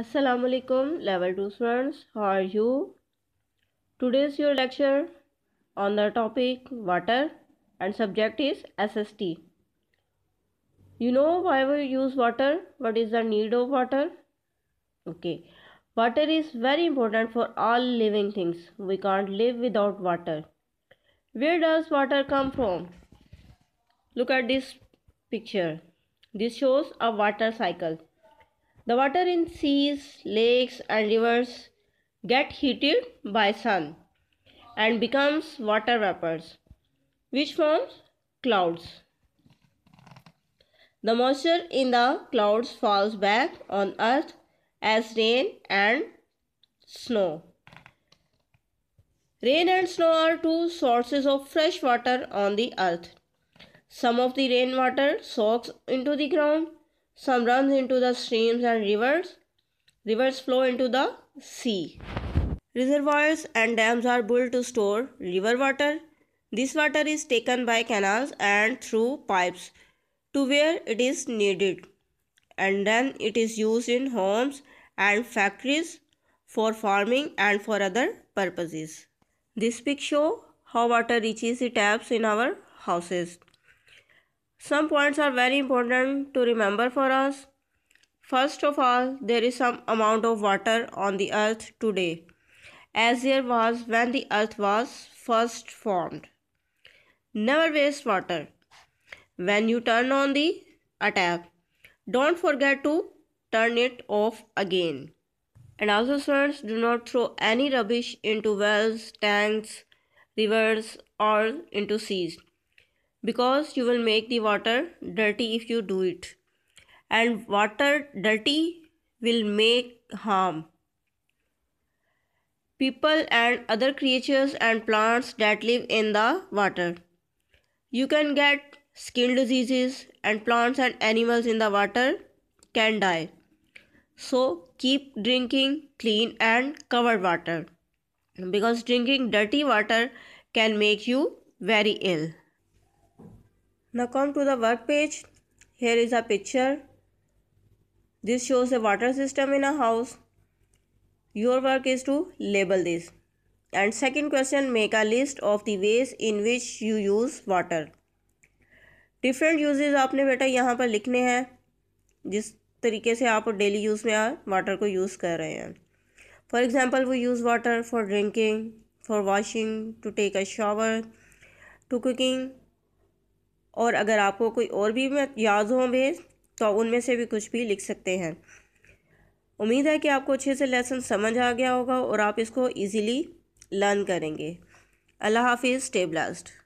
Assalamualaikum level 2 students how are you today's your lecture on the topic water and subject is SST you know why we use water what is the need of water okay water is very important for all living things we can't live without water where does water come from look at this picture this shows a water cycle the water in seas, lakes and rivers get heated by sun and becomes water vapors which forms clouds. The moisture in the clouds falls back on earth as rain and snow. Rain and snow are two sources of fresh water on the earth. Some of the rainwater soaks into the ground some runs into the streams and rivers. Rivers flow into the sea. Reservoirs and dams are built to store river water. This water is taken by canals and through pipes to where it is needed. And then it is used in homes and factories for farming and for other purposes. This picture how water reaches the taps in our houses. Some points are very important to remember for us. First of all, there is some amount of water on the earth today, as there was when the earth was first formed. Never waste water. When you turn on the tap, don't forget to turn it off again. And also, students, do not throw any rubbish into wells, tanks, rivers, or into seas because you will make the water dirty if you do it and water dirty will make harm people and other creatures and plants that live in the water you can get skin diseases and plants and animals in the water can die so keep drinking clean and covered water because drinking dirty water can make you very ill Now come to the work page. Here is a picture. This shows a water system in a house. Your work is to label this. And second question, make a list of the ways in which you use water. different uses आपने बेटा यहाँ पर लिखने हैं जिस तरीके से आप daily use में water को use कर रहे हैं for example we use water for drinking for washing to take a shower to cooking और अगर आपको कोई और भी याद हो भेज तो उनमें से भी कुछ भी लिख सकते हैं उम्मीद है कि आपको अच्छे से लेसन समझ आ गया होगा और आप इसको इजीली लर्न करेंगे अल्लाह हाफिज़ स्टे ब्लास्ट